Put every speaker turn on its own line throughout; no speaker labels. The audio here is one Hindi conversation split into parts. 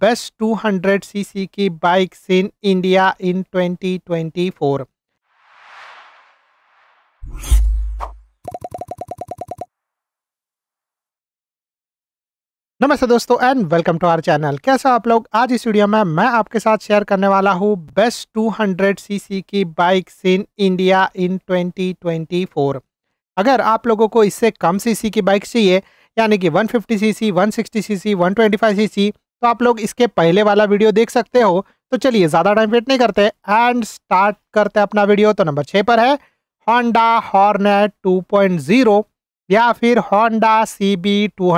बेस्ट 200 सीसी की बाइक्स इन इंडिया इन 2024 नमस्ते दोस्तों and welcome to our channel कैसे आप लोग आज इस वीडियो में मैं आपके साथ शेयर करने वाला हूँ बेस्ट 200 सीसी की बाइक्स इन इंडिया इन 2024 अगर आप लोगों को इससे कम सीसी की बाइक चाहिए यानी कि 150 सीसी 160 सीसी 125 सीसी तो आप लोग इसके पहले वाला वीडियो देख सकते हो तो चलिए ज़्यादा टाइम वेट नहीं करते एंड स्टार्ट करते हैं अपना वीडियो तो नंबर छः पर है होंडा हॉर्नेट ज़ीरो या फिर होंडा सी बी टू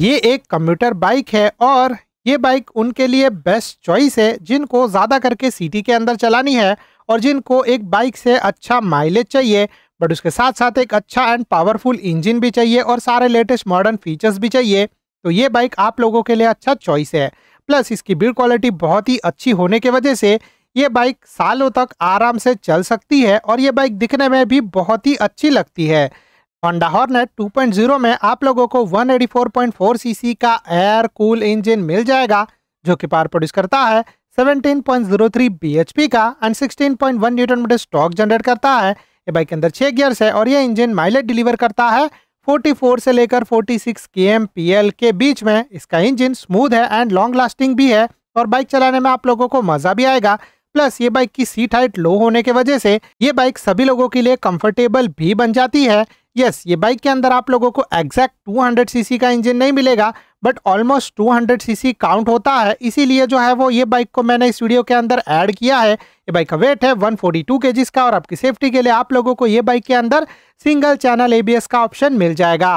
ये एक कंप्यूटर बाइक है और ये बाइक उनके लिए बेस्ट चॉइस है जिनको ज़्यादा करके सिटी के अंदर चलानी है और जिनको एक बाइक से अच्छा माइलेज चाहिए बट उसके साथ साथ एक अच्छा एंड पावरफुल इंजन भी चाहिए और सारे लेटेस्ट मॉडर्न फीचर्स भी चाहिए तो ये बाइक आप लोगों के लिए अच्छा चॉइस है प्लस इसकी बिल्ड क्वालिटी बहुत ही अच्छी होने की वजह से ये बाइक सालों तक आराम से चल सकती है और ये बाइक दिखने में भी बहुत ही अच्छी लगती है होंडा हॉर्नेट 2.0 में आप लोगों को 184.4 सीसी का एयर कूल इंजन मिल जाएगा जो कि पावर प्रोड्यूस करता है 17.03 बीएचपी का and 16.1 newton metre stock generate करता है ये बाइक के अंदर छह गियर्स है और ये इंजन माइलेज डिलीवर करता है 44 से लेकर 46 सिक्स के बीच में इसका इंजन स्मूथ है एंड लॉन्ग लास्टिंग भी है और बाइक चलाने में आप लोगों को मजा भी आएगा प्लस ये बाइक की सीट हाइट लो होने के वजह से ये बाइक सभी लोगों के लिए कंफर्टेबल भी बन जाती है यस ये बाइक के अंदर आप लोगों को एग्जैक्ट 200 सीसी का इंजन नहीं मिलेगा बट ऑलमोस्ट 200 हंड्रेड काउंट होता है इसीलिए जो है वो ये बाइक को मैंने इस वीडियो के अंदर ऐड किया है ये बाइक का वेट है 142 फोर्टी का और आपकी सेफ्टी के लिए आप लोगों को ये बाइक के अंदर सिंगल चैनल एबीएस का ऑप्शन मिल जाएगा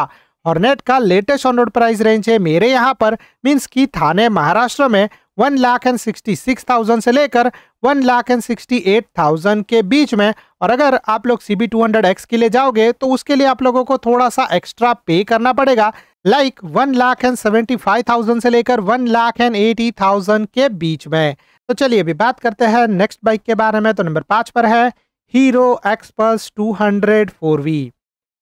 हॉर्नेट का latest on road price range है मेरे यहाँ पर मीन्स की थाने महाराष्ट्र में one lakh and sixty six thousand से लेकर one lakh and sixty eight thousand के बीच में और अगर आप लोग C B two hundred X के लिए जाओगे तो उसके लिए आप लोगों को थोड़ा सा एक्स्ट्रा पे करना पड़ेगा like one lakh and seventy five thousand से लेकर one lakh and eighty thousand के बीच में तो चलिए अभी बात करते हैं नेक्स्ट बाइक के बारे में तो नंबर पाँच पर है Hero Xpulse two hundred four V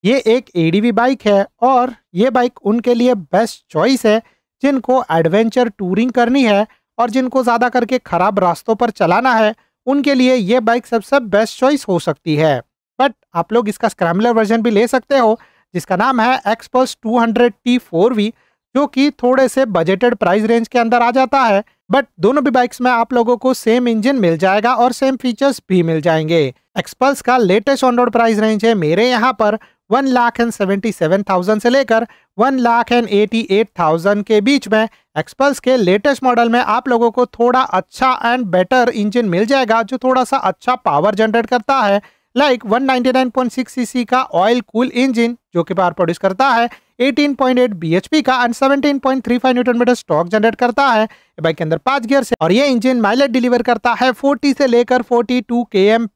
ये एक एडीवी बाइक है और ये बाइक उनके लिए बेस्ट चॉइस है जिनको एडवेंचर टूरिंग करनी है और जिनको ज़्यादा करके ख़राब रास्तों पर चलाना है उनके लिए ये बाइक सबसे बेस्ट चॉइस हो सकती है बट आप लोग इसका स्क्रैमलर वर्जन भी ले सकते हो जिसका नाम है एक्सपल्स 200 टी फोर वी जो कि थोड़े से बजटेड प्राइस रेंज के अंदर आ जाता है बट दोनों भी बाइक्स में आप लोगों को सेम इंजन मिल जाएगा और सेम फीचर्स भी मिल जाएंगे एक्सपल्स का latest on road price range है मेरे यहाँ पर one lakh and seventy seven thousand से लेकर one lakh and eighty eight thousand के बीच में एक्सपल्स के लेटेस्ट मॉडल में आप लोगों को थोड़ा अच्छा एंड बेटर इंजन मिल जाएगा जो थोड़ा सा अच्छा पावर जनरेट करता है लाइक like 199.6 सीसी का ऑयल कूल इंजन जो कि पावर प्रोड्यूस करता है 18.8 पी का and 17.35 newton metre stock generate करता है बाइक के अंदर पांच गियर से और ये इंजन माइलेज डिलीवर करता है 40 से लेकर 42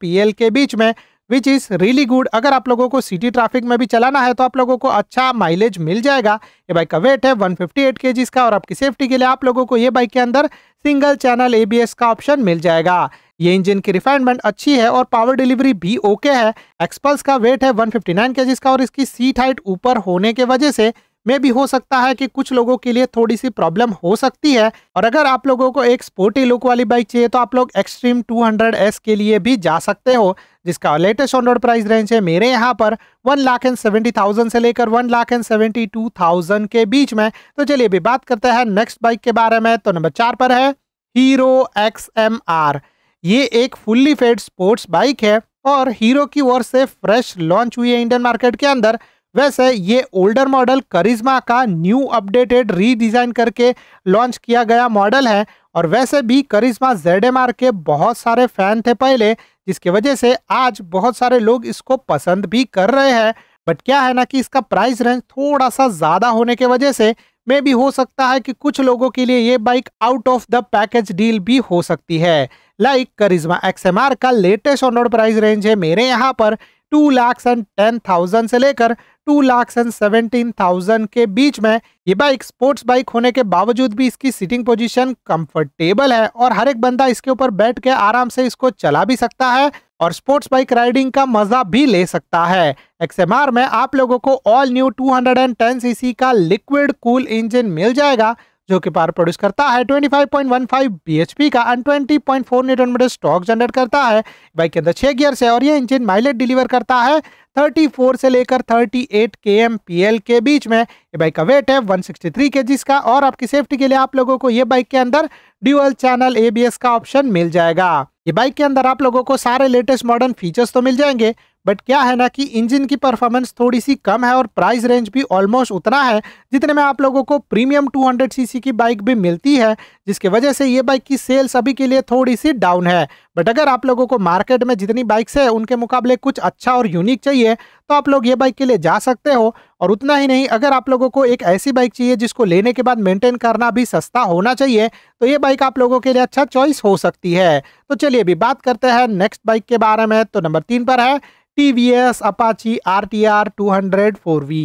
पी एल के बीच में विच इज़ रियली गुड अगर आप लोगों को सिटी ट्रैफिक में भी चलाना है तो आप लोगों को अच्छा माइलेज मिल जाएगा ये बाइक का वेट है 158 फिफ्टी का और आपकी सेफ्टी के लिए आप लोगों को ये बाइक के अंदर सिंगल चैनल एबीएस का ऑप्शन मिल जाएगा ये इंजन की रिफाइनमेंट अच्छी है और पावर डिलीवरी भी ओके है एक्सपल्स का वेट है 159 फिफ्टी का और इसकी सीट हाइट ऊपर होने के वजह से में भी हो सकता है कि कुछ लोगों के लिए थोड़ी सी प्रॉब्लम हो सकती है और अगर आप लोगों को एक स्पोर्टी लुक वाली बाइक चाहिए तो आप लोग एक्सट्रीम 200S के लिए भी जा सकते हो जिसका latest on road price range है मेरे यहाँ पर one lakh and seventy thousand से लेकर one lakh and seventy two thousand के बीच में तो चलिए अभी बात करते हैं नेक्स्ट बाइक के बारे में तो नंबर चार पर है हीरो एक्स एम आर ये एक फुल्ली फेड स्पोर्ट्स बाइक है और हीरो की ओर से फ्रेश लॉन्च हुई है इंडियन मार्केट के अंदर वैसे ये ओल्डर मॉडल करिश्मा का न्यू अपडेटेड रीडिज़ाइन करके लॉन्च किया गया मॉडल है और वैसे भी करिश्मा जेड के बहुत सारे फैन थे पहले जिसके वजह से आज बहुत सारे लोग इसको पसंद भी कर रहे हैं बट क्या है ना कि इसका प्राइस रेंज थोड़ा सा ज़्यादा होने के वजह से मे भी हो सकता है कि कुछ लोगों के लिए ये bike out of the package deal भी हो सकती है लाइक करिज्मा एक्सएमआर का लेटेस्ट ऑनरोड प्राइस रेंज है मेरे यहाँ पर two lakh and ten thousand से लेकर two lakh and seventeen thousand के बीच में ये बाइक स्पोर्ट्स बाइक होने के बावजूद भी इसकी सीटिंग पोजीशन कंफर्टेबल है और हर एक बंदा इसके ऊपर बैठ के आराम से इसको चला भी सकता है और स्पोर्ट्स बाइक राइडिंग का मजा भी ले सकता है एक्सएमआर में आप लोगों को ऑल न्यू टू सीसी का लिक्विड कूल इंजन मिल जाएगा जो कि पावर प्रोड्यूस करता है 25.15 bhp का एंड 20.4 मीटर स्टॉक जनरेट करता है बाइक के अंदर छह गियर्स है और ये इंजन माइलेज डिलीवर करता है 34 से लेकर 38 पी एल के बीच में ये बाइक का वेट है 163 जी का और आपकी सेफ्टी के लिए आप लोगों को ये बाइक के अंदर ड्यूअल चैनल एस का ऑप्शन मिल जाएगा ये बाइक के अंदर आप लोगों को सारे लेटेस्ट मॉडर्न फीचर्स तो मिल जाएंगे बट क्या है ना कि इंजन की परफॉर्मेंस थोड़ी सी कम है और प्राइस रेंज भी ऑलमोस्ट उतना है जितने में आप लोगों को प्रीमियम 200 सीसी की बाइक भी मिलती है जिसके वजह से ये बाइक की सेल्स अभी के लिए थोड़ी सी डाउन है बट अगर आप लोगों को मार्केट में जितनी बाइक्स है उनके मुकाबले कुछ अच्छा और यूनिक चाहिए तो आप लोग ये बाइक के लिए जा सकते हो और उतना ही नहीं अगर आप लोगों को एक ऐसी बाइक चाहिए जिसको लेने के बाद मेंटेन करना भी सस्ता होना चाहिए तो ये बाइक आप लोगों के लिए अच्छा चॉइस हो सकती है तो चलिए अभी बात करते हैं नेक्स्ट बाइक के बारे में तो नंबर तीन पर है T V S Apache R T R two hundred four V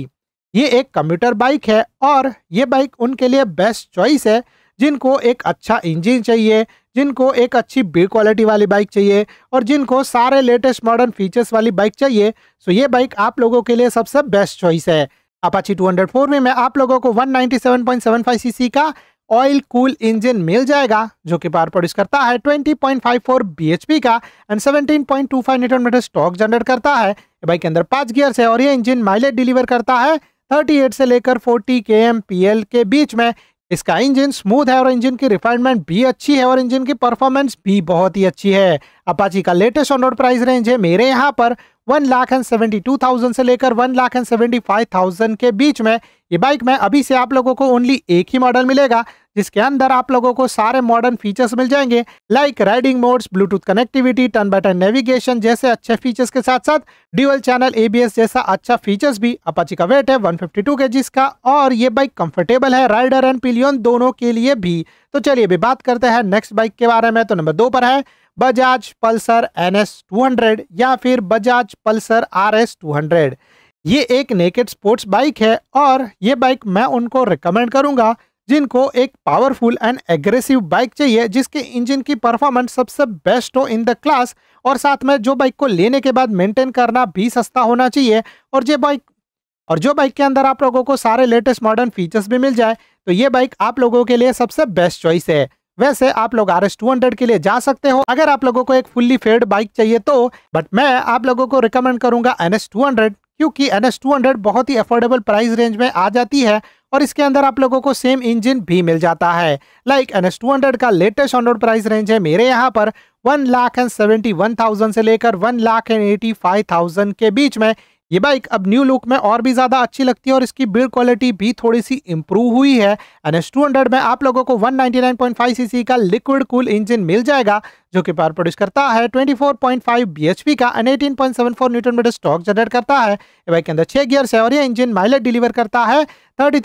ये एक कंप्यूटर बाइक है और ये बाइक उनके लिए बेस्ट चॉइस है जिनको एक अच्छा इंजन चाहिए जिनको एक अच्छी बिल क्वालिटी वाली बाइक चाहिए और जिनको सारे लेटेस्ट मॉडर्न फीचर्स वाली बाइक चाहिए सो ये बाइक आप लोगों के लिए सबसे बेस्ट चॉइस है अपाची 204 में मैं आप लोगों को 197.75 सीसी का ऑयल कूल इंजन मिल जाएगा जो कि पावर प्रोड्यूस करता है 20.54 पी का and 17.25 newton metre stock generate करता है बाइक के अंदर पांच गियर्स है और ये इंजन माइलेज डिलीवर करता है 38 से लेकर 40 के एम के बीच में इसका इंजन स्मूथ है और इंजन की रिफाइनमेंट भी अच्छी है और इंजन की परफॉर्मेंस भी बहुत ही अच्छी है अपाची का latest on road price range है मेरे यहाँ पर one lakh and seventy two thousand से लेकर one lakh and seventy five thousand के बीच में ये बाइक में अभी से आप लोगों को ओनली एक ही मॉडल मिलेगा जिसके अंदर आप लोगों को सारे मॉडर्न फीचर्स मिल जाएंगे like riding modes Bluetooth connectivity turn by turn navigation जैसे अच्छे फीचर्स के साथ साथ ड्यूअल चैनल एबीएस जैसा अच्छा फीचर्स भी अपाची का वेट है 152 टू का और ये बाइक कंफर्टेबल है राइडर एंड पिलियन दोनों के लिए भी तो चलिए अभी बात करते हैं नेक्स्ट बाइक के बारे में तो नंबर दो पर है Bajaj Pulsar N S two hundred या फिर Bajaj Pulsar R S two hundred ये एक नेकेड स्पोर्ट्स बाइक है और ये बाइक मैं उनको रिकमेंड करूंगा जिनको एक पावरफुल एंड एग्रेसिव बाइक चाहिए जिसके इंजन की परफॉर्मेंस सबसे बेस्ट हो इन द क्लास और साथ में जो बाइक को लेने के बाद मेंटेन करना भी सस्ता होना चाहिए और ये बाइक और जो बाइक के अंदर आप लोगों को सारे लेटेस्ट मॉडर्न फीचर्स भी मिल जाए तो ये बाइक आप लोगों के लिए सबसे बेस्ट चॉइस है वैसे आप लोग आर एस टू हंड्रेड के लिए जा सकते हो अगर आप लोगों को एक फुल्ली फेड बाइक चाहिए तो बट मैं आप लोगों को रिकमेंड करूंगा एन एस टू हंड्रेड क्योंकि एन एस टू हंड्रेड बहुत ही अफोर्डेबल प्राइस रेंज में आ जाती है और इसके अंदर आप लोगों को सेम इंजन भी मिल जाता है like N S two hundred का लेटेस्ट ऑनरोड प्राइस रेंज है मेरे यहाँ पर one lakh and seventy one thousand से लेकर one lakh and eighty five thousand के बीच में ये बाइक अब न्यू लुक में और भी ज़्यादा अच्छी लगती है और इसकी बिल्ड क्वालिटी भी थोड़ी सी इंप्रूव हुई है एन एस टू हंड्रेड में आप लोगों को 199.5 सीसी का लिक्विड कूल इंजन मिल जाएगा जो कि पावर प्रोड्यूस करता है 24.5 पी का and 18.74 newton metre stock generate करता है ये बाइक के अंदर छः गियर्स है और ये इंजन माइलेज डिलीवर करता है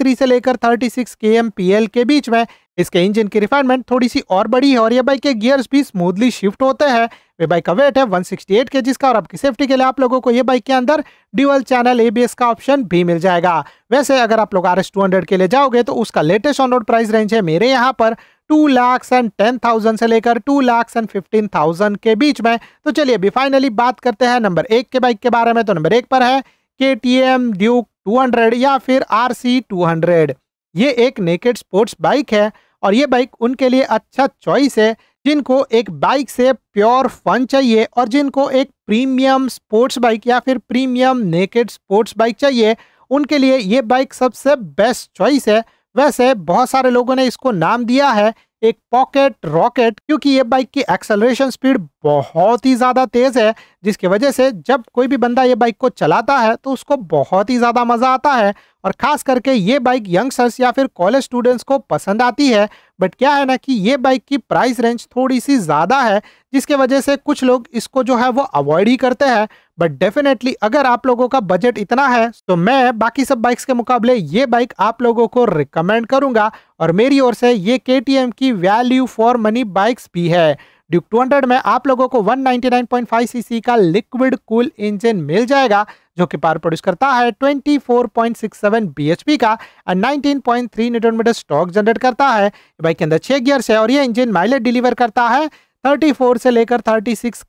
थ्री से लेकर थर्टी सिक्स के बीच में इसके इंजन की रिफाइनमेंट थोड़ी सी और बड़ी है और ये बाइक के गियर्स भी स्मूथली शिफ्ट होते हैं वे बाइक का वेट है 168 के का और आपकी सेफ्टी के लिए आप लोगों को ये बाइक के अंदर ड्यूअल चैनल एबीएस का ऑप्शन भी मिल जाएगा वैसे अगर आप लोग आर एस के लिए जाओगे तो उसका latest on road price range है मेरे यहाँ पर two lakh and ten thousand से लेकर two lakh and fifteen thousand के बीच में तो चलिए अभी फाइनली बात करते हैं नंबर एक के बाइक के बारे में तो नंबर एक पर है K T M Duke two hundred या फिर आर सी टू हंड्रेड ये एक नेकेड स्पोर्ट्स बाइक है और ये बाइक उनके लिए अच्छा चॉइस है जिनको एक बाइक से प्योर फन चाहिए और जिनको एक प्रीमियम स्पोर्ट्स बाइक या फिर प्रीमियम नेकेड स्पोर्ट्स बाइक चाहिए उनके लिए ये बाइक सबसे बेस्ट चॉइस है वैसे बहुत सारे लोगों ने इसको नाम दिया है एक पॉकेट रॉकेट क्योंकि ये बाइक की एक्सेलरेशन स्पीड बहुत ही ज़्यादा तेज़ है जिसकी वजह से जब कोई भी बंदा ये बाइक को चलाता है तो उसको बहुत ही ज़्यादा मज़ा आता है और ख़ास करके ये बाइक यंगस्टर्स या फिर कॉलेज स्टूडेंट्स को पसंद आती है बट क्या है ना कि ये बाइक की प्राइस रेंज थोड़ी सी ज़्यादा है जिसके वजह से कुछ लोग इसको जो है वो अवॉइड ही करते हैं बट डेफिनेटली अगर आप लोगों का बजट इतना है तो मैं बाकी सब बाइक्स के मुकाबले ये बाइक आप लोगों को रिकमेंड करूंगा और मेरी ओर से ये के की वैल्यू फॉर मनी बाइक्स भी है ड्यूक 200 में आप लोगों को 199.5 सीसी का लिक्विड कूल इंजन मिल जाएगा जो कि पावर प्रोड्यूस करता है 24.67 bhp का and 19.3 newton metre stock generate करता है बाइक के अंदर छह गियर्स है और ये इंजन माइलेज डिलीवर करता है 34 से लेकर 36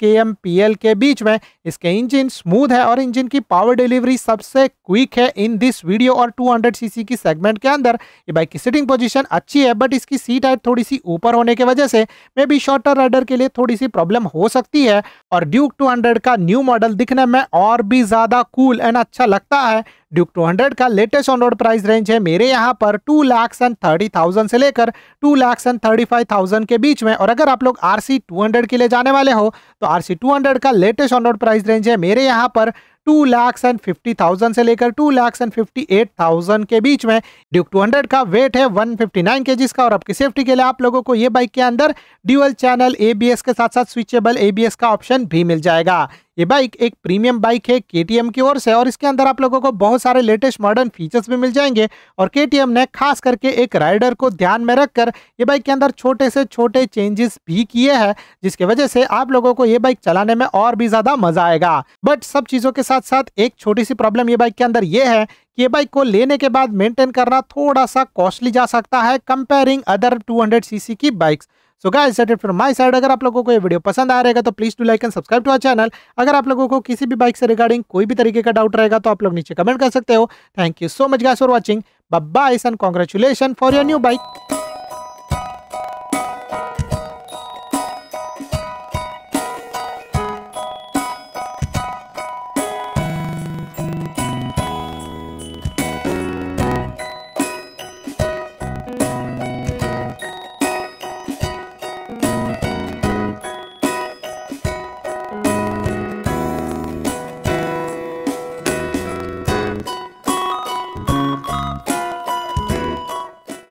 पी एल के बीच में इसके इंजन स्मूथ है और इंजन की पावर डिलीवरी सबसे क्विक है इन दिस वीडियो और 200 सीसी की सेगमेंट के अंदर ये बाइक की सिटिंग पोजीशन अच्छी है बट इसकी सीट हाइट थोड़ी सी ऊपर होने की वजह से मे बी शॉर्टर राइडर के लिए थोड़ी सी प्रॉब्लम हो सकती है और ड्यूक टू का न्यू मॉडल दिखने में और भी ज़्यादा कूल एंड अच्छा लगता है ड्यूक 200 का latest on road price range है मेरे यहाँ पर two lakhs and thirty thousand से लेकर two lakhs and thirty five thousand के बीच में और अगर आप लोग आर सी टू हंड्रेड के लिए जाने वाले हो तो आर सी टू हंड्रेड का latest on road price range है मेरे यहाँ पर two lakhs and fifty thousand से लेकर two lakhs and fifty eight thousand के बीच में ड्यूक टू हंड्रेड का वेट है वन फिफ्टी नाइन के जिसका और आपकी सेफ्टी के लिए आप लोगों को ये बाइक के अंदर dual channel A B S के साथ साथ स्विचेबल ए बी एस का ऑप्शन भी मिल जाएगा ये बाइक एक प्रीमियम बाइक है के की ओर से और इसके अंदर आप लोगों को बहुत सारे लेटेस्ट मॉडर्न फीचर्स भी मिल जाएंगे और के ने खास करके एक राइडर को ध्यान में रखकर ये बाइक के अंदर छोटे से छोटे चेंजेस भी किए हैं जिसकी वजह से आप लोगों को ये बाइक चलाने में और भी ज़्यादा मज़ा आएगा बट सब चीज़ों के साथ साथ एक छोटी सी प्रॉब्लम ये बाइक के अंदर ये है ये बाइक को लेने के बाद मेंटेन करना थोड़ा सा कॉस्टली जा सकता है कंपेयरिंग अदर 200 सीसी की bikes so guys it from my side अगर आप लोगों को ये वीडियो पसंद आ रहेगा तो please to like and subscribe to our channel अगर आप लोगों को किसी भी बाइक से रिगार्डिंग कोई भी तरीके का डाउट रहेगा तो आप लोग नीचे कमेंट कर सकते हो thank you so much guys for watching bye and congratulation for your new bike